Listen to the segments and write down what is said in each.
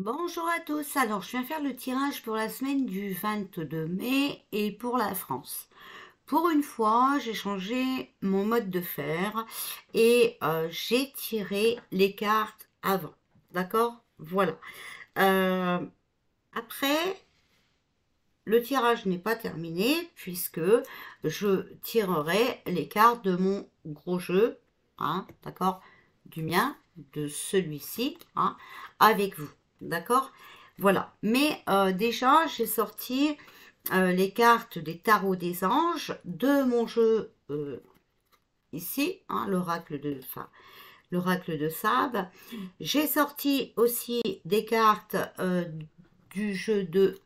Bonjour à tous, alors je viens faire le tirage pour la semaine du 22 mai et pour la France. Pour une fois, j'ai changé mon mode de faire et euh, j'ai tiré les cartes avant, d'accord Voilà. Euh, après, le tirage n'est pas terminé puisque je tirerai les cartes de mon gros jeu, hein, d'accord Du mien, de celui-ci, hein, avec vous. D'accord Voilà. Mais euh, déjà, j'ai sorti euh, les cartes des tarots des anges de mon jeu euh, ici, hein, l'oracle de... Enfin, l'oracle de Sab. J'ai sorti aussi des cartes du jeu de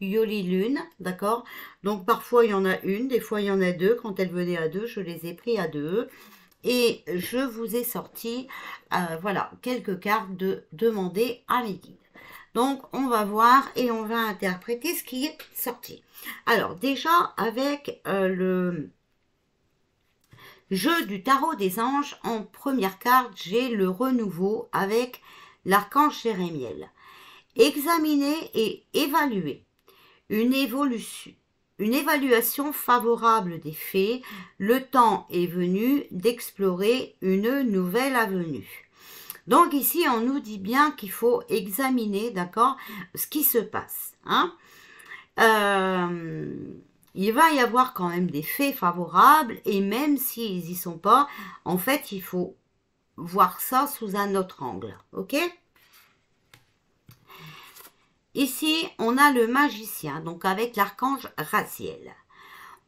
Yoli Lune, d'accord Donc parfois il y en a une, des fois il y en a deux. Quand elle venait à deux, je les ai pris à deux et je vous ai sorti euh, voilà quelques cartes de demander à mes guides. Donc on va voir et on va interpréter ce qui est sorti. Alors déjà avec euh, le jeu du tarot des anges, en première carte j'ai le renouveau avec l'archange Jérémiel. Examiner et évaluer une évolution, une évaluation favorable des faits, le temps est venu d'explorer une nouvelle avenue. Donc ici, on nous dit bien qu'il faut examiner, d'accord, ce qui se passe. Hein. Euh, il va y avoir quand même des faits favorables et même s'ils n'y sont pas, en fait, il faut voir ça sous un autre angle. Ok Ici, on a le magicien, donc avec l'archange Raziel.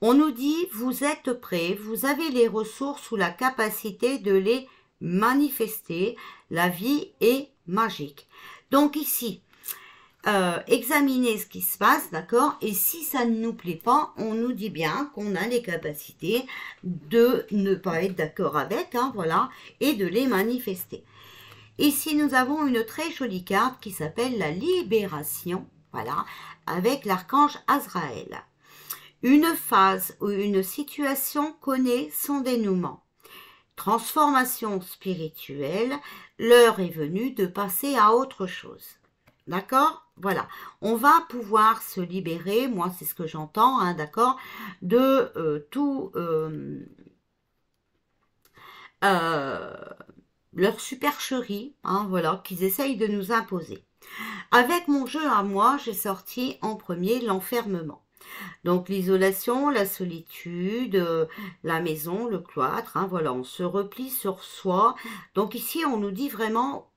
On nous dit, vous êtes prêts, vous avez les ressources ou la capacité de les manifester. La vie est magique. Donc ici, euh, examinez ce qui se passe, d'accord Et si ça ne nous plaît pas, on nous dit bien qu'on a les capacités de ne pas être d'accord avec, hein, voilà, et de les manifester. Ici, nous avons une très jolie carte qui s'appelle la libération, voilà, avec l'archange Azraël. Une phase ou une situation connaît son dénouement. Transformation spirituelle, l'heure est venue de passer à autre chose. D'accord Voilà. On va pouvoir se libérer, moi c'est ce que j'entends, hein, d'accord, de euh, tout... Euh, euh, leur supercherie, hein, voilà, qu'ils essayent de nous imposer. Avec mon jeu à moi, j'ai sorti en premier l'enfermement. Donc l'isolation, la solitude, euh, la maison, le cloître, hein, voilà, on se replie sur soi. Donc ici, on nous dit vraiment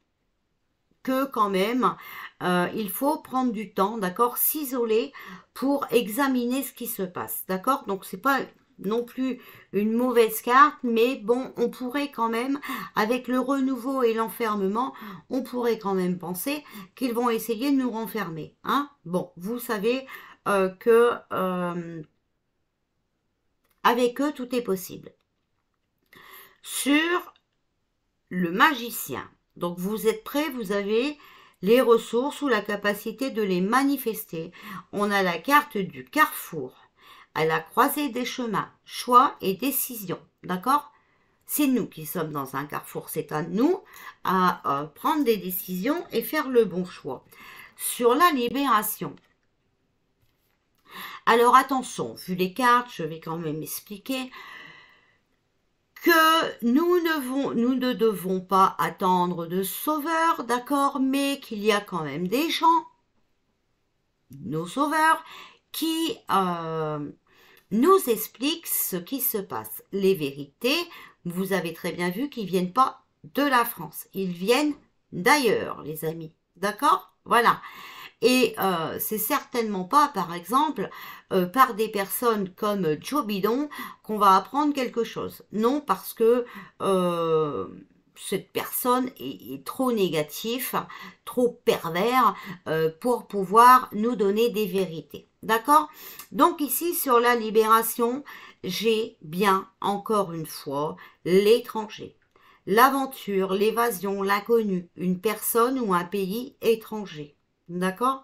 que quand même, euh, il faut prendre du temps, d'accord, s'isoler pour examiner ce qui se passe, d'accord Donc c'est pas non plus une mauvaise carte, mais bon, on pourrait quand même, avec le renouveau et l'enfermement, on pourrait quand même penser qu'ils vont essayer de nous renfermer. Hein. bon, vous savez euh, que euh, avec eux, tout est possible. Sur le magicien, donc vous êtes prêts, vous avez les ressources ou la capacité de les manifester. On a la carte du carrefour à la croisée des chemins, choix et décision. D'accord C'est nous qui sommes dans un carrefour. C'est à nous à euh, prendre des décisions et faire le bon choix. Sur la libération. Alors attention, vu les cartes, je vais quand même expliquer que nous ne, nous ne devons pas attendre de sauveur, d'accord, mais qu'il y a quand même des gens, nos sauveurs, qui euh, nous explique ce qui se passe. Les vérités, vous avez très bien vu qu'ils viennent pas de la France. Ils viennent d'ailleurs, les amis. D'accord Voilà. Et euh, c'est certainement pas, par exemple, euh, par des personnes comme Joe Bidon qu'on va apprendre quelque chose. Non, parce que euh, cette personne est, est, trop négatif, trop pervers pour pouvoir nous donner des vérités. D'accord Donc ici, sur la libération, j'ai bien, encore une fois, l'étranger. L'aventure, l'évasion, l'inconnu, une personne ou un pays étranger. D'accord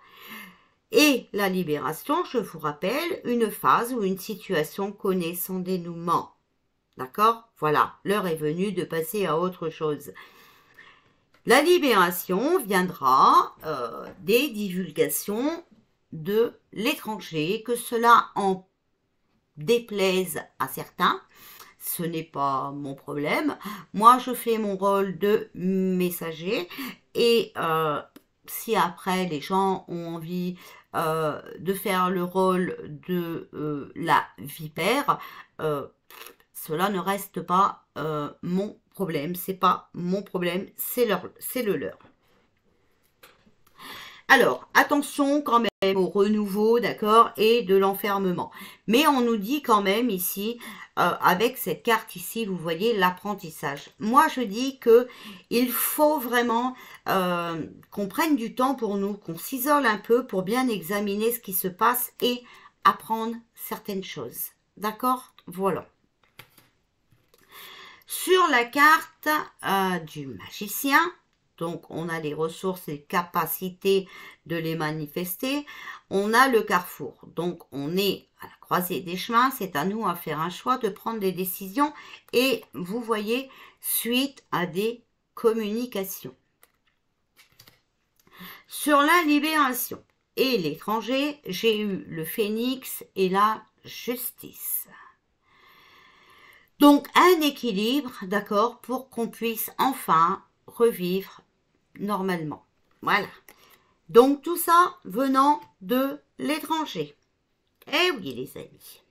Et la libération, je vous rappelle, une phase ou une situation connaît son dénouement. D'accord Voilà, l'heure est venue de passer à autre chose. La libération viendra euh, des divulgations de l'étranger, que cela en déplaise à certains. Ce n'est pas mon problème. Moi, je fais mon rôle de messager et euh, si après les gens ont envie euh, de faire le rôle de euh, la vipère, cela ne reste pas mon problème. C'est pas mon problème, c'est leur, c'est le leur. Alors, attention quand même au renouveau, d'accord, et de l'enfermement. Mais on nous dit quand même ici, euh, avec cette carte ici, vous voyez l'apprentissage. Moi, je dis que il faut vraiment euh, qu'on prenne du temps pour nous, qu'on s'isole un peu pour bien examiner ce qui se passe et apprendre certaines choses. D'accord Voilà. Sur la carte euh, du magicien, donc on a les ressources et capacités de les manifester. On a le carrefour, donc on est à la croisée des chemins, c'est à nous à faire un choix, de prendre des décisions et vous voyez, suite à des communications. Sur la libération et l'étranger, j'ai eu le phénix et la justice. Donc un équilibre, d'accord, pour qu'on puisse enfin revivre normalement. Voilà. Donc, tout ça venant de l'étranger. Eh oui, les amis.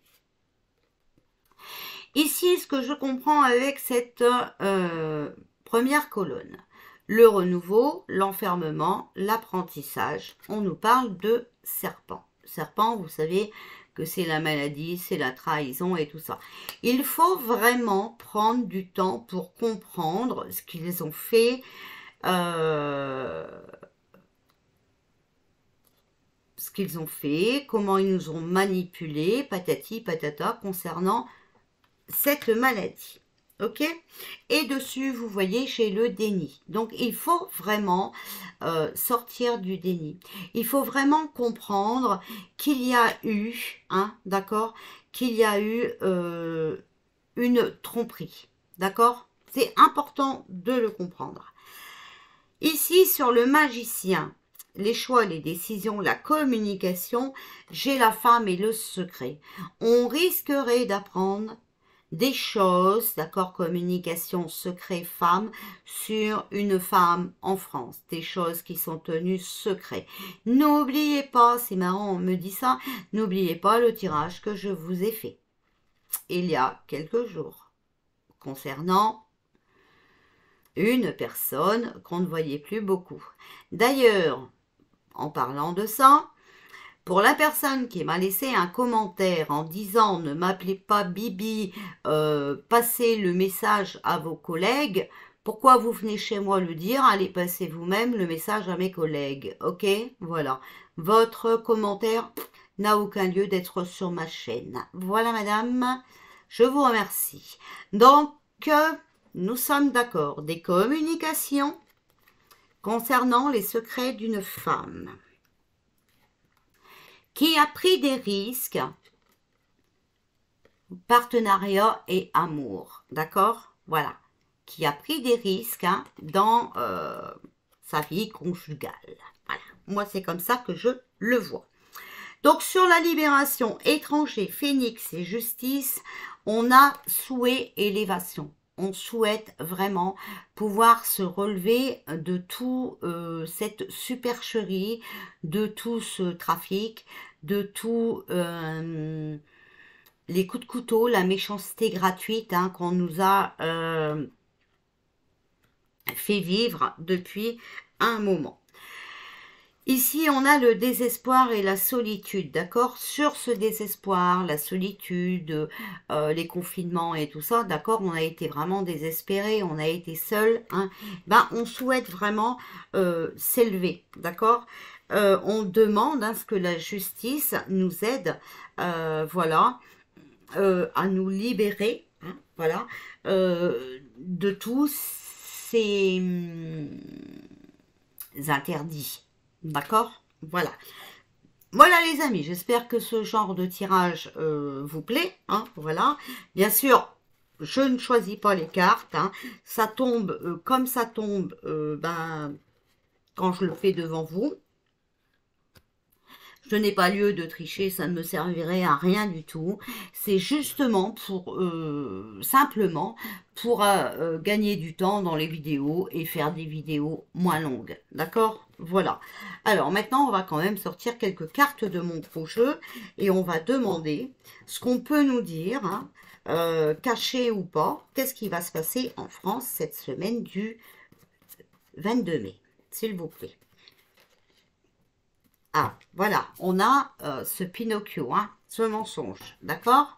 Ici, ce que je comprends avec cette euh, première colonne, le renouveau, l'enfermement, l'apprentissage, on nous parle de serpent. Serpent, vous savez que c'est la maladie, c'est la trahison et tout ça. Il faut vraiment prendre du temps pour comprendre ce qu'ils ont fait, euh, ce qu'ils ont fait, comment ils nous ont manipulés, patati patata, concernant cette maladie. Ok Et dessus, vous voyez, chez le déni. Donc, il faut vraiment euh, sortir du déni. Il faut vraiment comprendre qu'il y a eu, hein, d'accord Qu'il y a eu euh, une tromperie, d'accord C'est important de le comprendre. Ici, sur le magicien, les choix, les décisions, la communication, j'ai la femme et le secret. On risquerait d'apprendre des choses, d'accord, communication, secret, femme, sur une femme en France, des choses qui sont tenues secret. N'oubliez pas, c'est marrant, on me dit ça, n'oubliez pas le tirage que je vous ai fait il y a quelques jours concernant une personne qu'on ne voyait plus beaucoup. D'ailleurs, en parlant de ça, pour la personne qui m'a laissé un commentaire en disant ne m'appelez pas Bibi, euh, passez le message à vos collègues, pourquoi vous venez chez moi le dire Allez passer vous-même le message à mes collègues. Ok Voilà. Votre commentaire n'a aucun lieu d'être sur ma chaîne. Voilà madame, je vous remercie. Donc, euh, nous sommes d'accord, des communications concernant les secrets d'une femme qui a pris des risques, partenariat et amour, d'accord Voilà, qui a pris des risques hein, dans euh, sa vie conjugale. Voilà, moi c'est comme ça que je le vois. Donc sur la libération étranger, phénix et justice, on a souhait, élévation on souhaite vraiment pouvoir se relever de tout euh, cette supercherie, de tout ce trafic, de tous euh, les coups de couteau, la méchanceté gratuite hein, qu'on nous a euh, fait vivre depuis un moment. Ici, on a le désespoir et la solitude, d'accord Sur ce désespoir, la solitude, euh, les confinements et tout ça, d'accord On a été vraiment désespéré, on a été seul. Hein. ben, on souhaite vraiment euh, s'élever, d'accord euh, On demande à hein, ce que la justice nous aide, voilà, à nous libérer, hein, voilà, de tous ces hum, interdits D'accord Voilà. Voilà les amis, j'espère que ce genre de tirage euh, vous plaît. Hein, voilà. Bien sûr, je ne choisis pas les cartes. Hein. Ça tombe euh, comme ça tombe euh, ben, quand je le fais devant vous. Je n'ai pas lieu de tricher, ça ne me servirait à rien du tout. C'est justement pour, simplement, pour gagner du temps dans les vidéos et faire des vidéos moins longues. D'accord voilà. Alors maintenant, on va quand même sortir quelques cartes de mon gros jeu et on va demander ce qu'on peut nous dire, hein, euh, caché ou pas, qu'est-ce qui va se passer en France cette semaine du 22 mai, s'il vous plaît. Ah, voilà, on a euh, ce Pinocchio, hein, ce mensonge, d'accord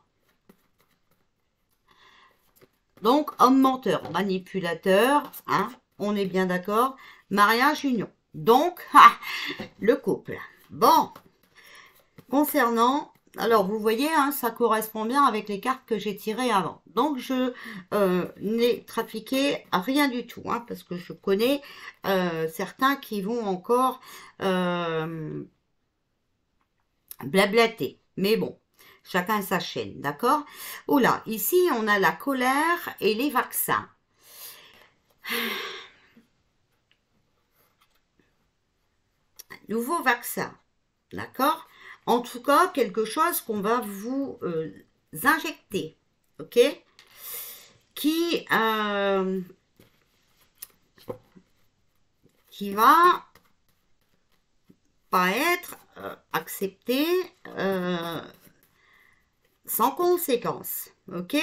donc, homme menteur, manipulateur, hein, on est bien d'accord, mariage, union. Donc, le couple. Bon, concernant... Alors, vous voyez, hein, ça correspond bien avec les cartes que j'ai tirées avant. Donc, je euh, n'ai trafiqué rien du tout, hein, parce que je connais euh, certains qui vont encore euh, blablater. Mais bon, chacun sa chaîne, d'accord Oula, oh ici, on a la colère et les vaccins. nouveau vaccin. D'accord En tout cas, quelque chose qu'on va vous euh, injecter. OK Qui, euh, qui va pas être euh, accepté sans conséquence. OK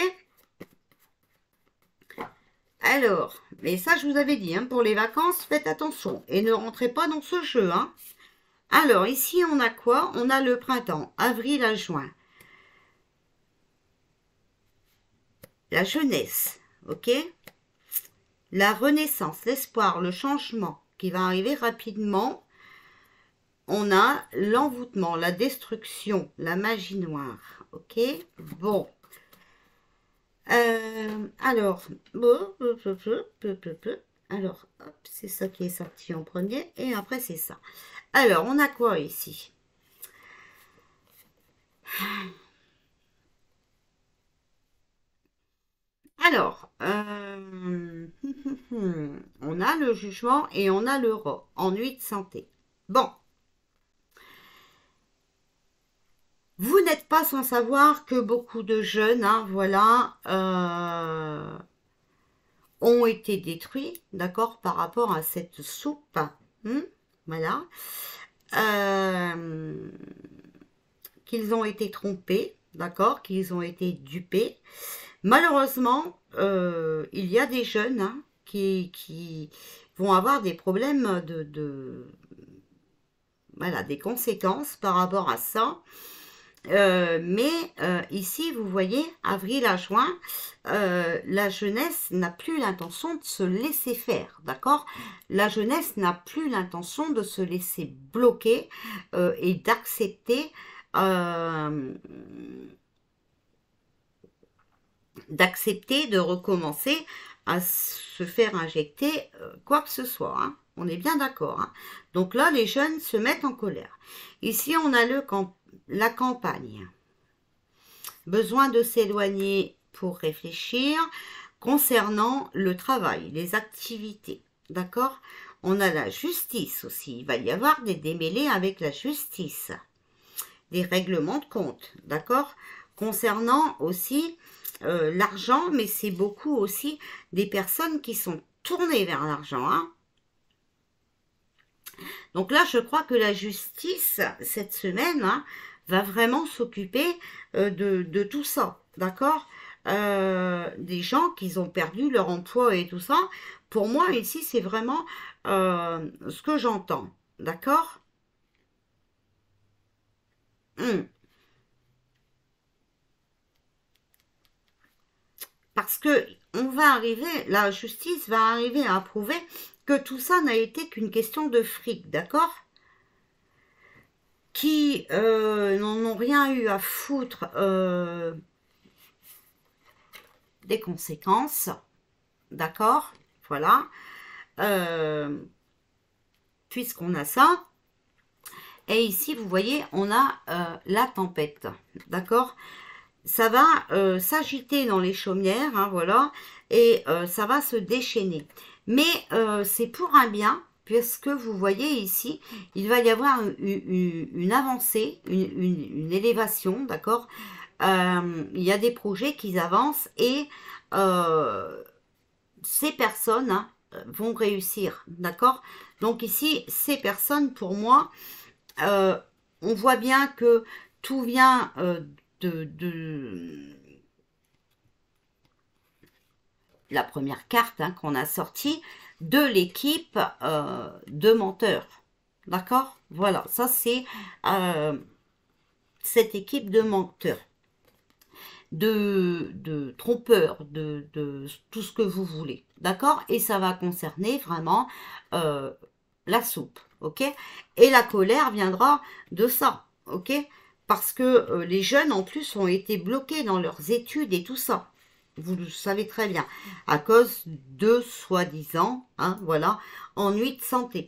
alors, mais ça je vous avais dit, hein, pour les vacances, faites attention et ne rentrez pas dans ce jeu. Hein. Alors, ici, on a quoi On a le printemps, avril à juin. La jeunesse, ok La renaissance, l'espoir, le changement qui va arriver rapidement. On a l'envoûtement, la destruction, la magie noire, ok Bon. Euh, alors, alors, c'est ça qui est sorti en premier, et après c'est ça. Alors, on a quoi ici Alors, euh, on a le jugement et on a l'euro. Ennui de santé. Bon. Vous n'êtes pas sans savoir que beaucoup de jeunes, hein, voilà, euh, ont été détruits, d'accord, par rapport à cette soupe. Hein voilà. Euh, qu'ils ont été trompés, d'accord, qu'ils ont été dupés. Malheureusement, euh, il y a des jeunes hein, qui, vont avoir des problèmes de, de, voilà, des conséquences par rapport à ça. Euh, mais euh, ici, vous voyez, avril à juin, euh, la jeunesse n'a plus l'intention de se laisser faire, d'accord La jeunesse n'a plus l'intention de se laisser bloquer et d'accepter d'accepter de recommencer à se faire injecter quoi que ce soit. Hein. on est bien d'accord. Hein. donc là, les jeunes se mettent en colère. Ici, on a le camp la campagne. Besoin de s'éloigner pour réfléchir concernant le travail, les activités. D'accord On a la justice aussi. Il va y avoir des démêlés avec la justice. Des règlements de compte. D'accord Concernant aussi euh, l'argent, mais c'est beaucoup aussi des personnes qui sont tournées vers l'argent. Hein donc là, je crois que la justice, cette semaine, hein, va vraiment s'occuper euh, de, tout ça, d'accord euh, Des gens qui ont perdu leur emploi et tout ça. Pour moi, ici, c'est vraiment euh, ce que j'entends, d'accord hmm. Parce que on va arriver, la justice va arriver à prouver que tout ça n'a été qu'une question de fric, d'accord Qui euh, n'en ont rien eu à foutre euh, des conséquences, d'accord Voilà. Euh, puisqu'on a ça. Et ici, vous voyez, on a la tempête, d'accord ça va s'agiter dans les chaumières, hein, voilà, et ça va se déchaîner. Mais euh, c'est pour un bien, puisque vous voyez ici, il va y avoir une, avancée, une, élévation, d'accord euh, Il y a des projets qui avancent et euh, ces personnes hein, vont réussir, d'accord Donc ici, ces personnes, pour moi, on voit bien que tout vient de la première carte hein, qu'on a sortie de l'équipe euh, de menteurs. D'accord Voilà, ça c'est euh, cette équipe de menteurs, de, de trompeurs, de, tout ce que vous voulez. D'accord Et ça va concerner vraiment euh, la soupe. Ok Et la colère viendra de ça. Ok Parce que les jeunes en plus ont été bloqués dans leurs études et tout ça vous le savez très bien, à cause de soi-disant, hein, voilà, ennuis de santé.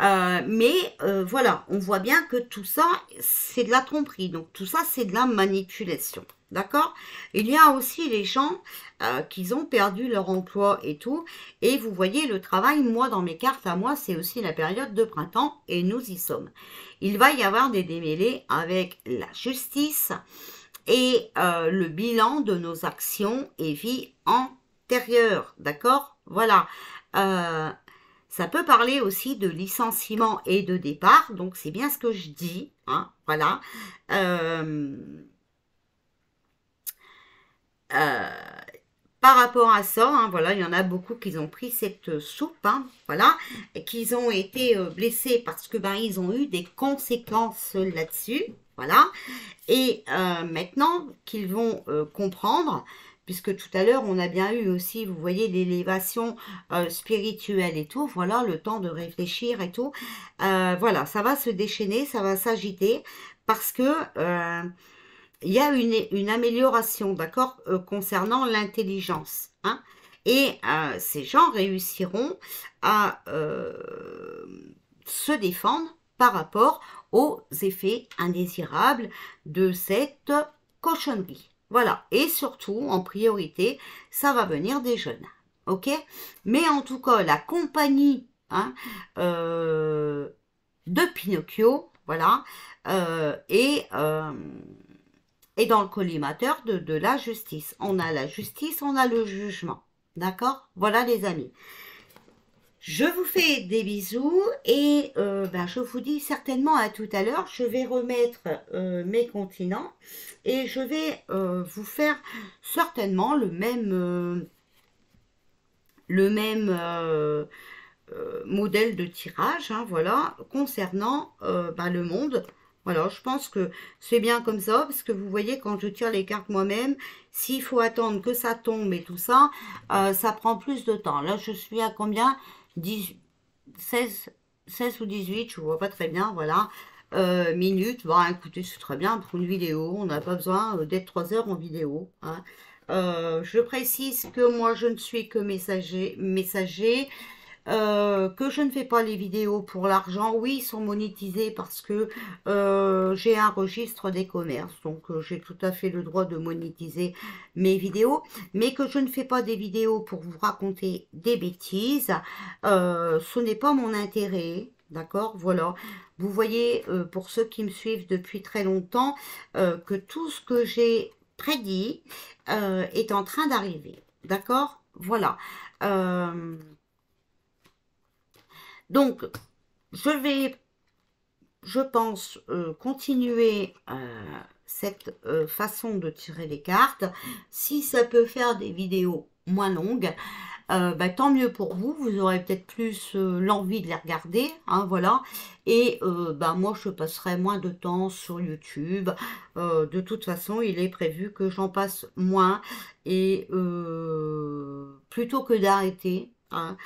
Euh, mais euh, voilà, on voit bien que tout ça, c'est de la tromperie, donc tout ça, c'est de la manipulation. D'accord Il y a aussi les gens euh, qui ont perdu leur emploi et tout. Et vous voyez, le travail, moi, dans mes cartes à moi, c'est aussi la période de printemps et nous y sommes. Il va y avoir des démêlés avec la justice, et euh, le bilan de nos actions et vies antérieures. D'accord Voilà. Euh, ça peut parler aussi de licenciement et de départ, donc c'est bien ce que je dis. Hein. voilà. Euh, euh par rapport à ça, hein, voilà, il y en a beaucoup qui ont pris cette soupe, hein, voilà, qu'ils ont été euh, blessés parce que ben ils ont eu des conséquences là-dessus, voilà, et euh, maintenant qu'ils vont euh, comprendre puisque tout à l'heure, on a bien eu aussi, vous voyez, l'élévation spirituelle et tout, voilà, le temps de réfléchir et tout. voilà, ça va se déchaîner, ça va s'agiter, parce que il y a une, amélioration, d'accord, euh, concernant l'intelligence. Hein. et euh, ces gens réussiront à euh, se défendre par rapport aux effets indésirables de cette cochonnerie. Voilà. Et surtout, en priorité, ça va venir des jeunes. OK Mais en tout cas, la compagnie hein, de Pinocchio, voilà, et et dans le collimateur de, la justice. On a la justice, on a le jugement. D'accord Voilà les amis. Je vous fais des bisous et euh, ben, je vous dis certainement à tout à l'heure, je vais remettre euh, mes continents et je vais euh, vous faire certainement le même, le même modèle de tirage, hein, voilà, concernant ben, le monde alors, je pense que c'est bien comme ça, parce que vous voyez, quand je tire les cartes moi-même, s'il faut attendre que ça tombe et tout ça, euh, ça prend plus de temps. Là, je suis à combien 16, 16 ou 18, je ne vois pas très bien, voilà. Euh, minutes, bon, écoutez, c'est très bien pour une vidéo, on n'a pas besoin euh, d'être 3 heures en vidéo. Hein. je précise que moi, je ne suis que messager, messager euh, que je ne fais pas les vidéos pour l'argent. Oui, ils sont monétisés parce que euh, j'ai un registre des commerces, donc euh, j'ai tout à fait le droit de monétiser mes vidéos, mais que je ne fais pas des vidéos pour vous raconter des bêtises. ce n'est pas mon intérêt, d'accord Voilà. Vous voyez, pour ceux qui me suivent depuis très longtemps, que tout ce que j'ai prédit est en train d'arriver. D'accord Voilà. Euh, donc, je vais, je pense, euh, continuer euh, cette euh, façon de tirer les cartes. Si ça peut faire des vidéos moins longues, bah, tant mieux pour vous. Vous aurez peut-être plus l'envie de les regarder. Hein, voilà. Et ben, moi, je passerai moins de temps sur YouTube. de toute façon, il est prévu que j'en passe moins. Et plutôt que d'arrêter, hein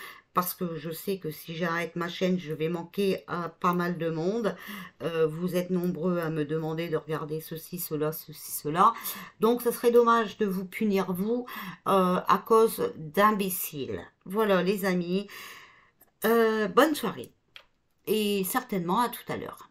parce que je sais que si j'arrête ma chaîne, je vais manquer à pas mal de monde. Euh, vous êtes nombreux à me demander de regarder ceci, cela, ceci, cela. Donc, ça serait dommage de vous punir, vous, euh, à cause d'imbéciles. Voilà, les amis. Euh, bonne soirée. Et certainement à tout à l'heure.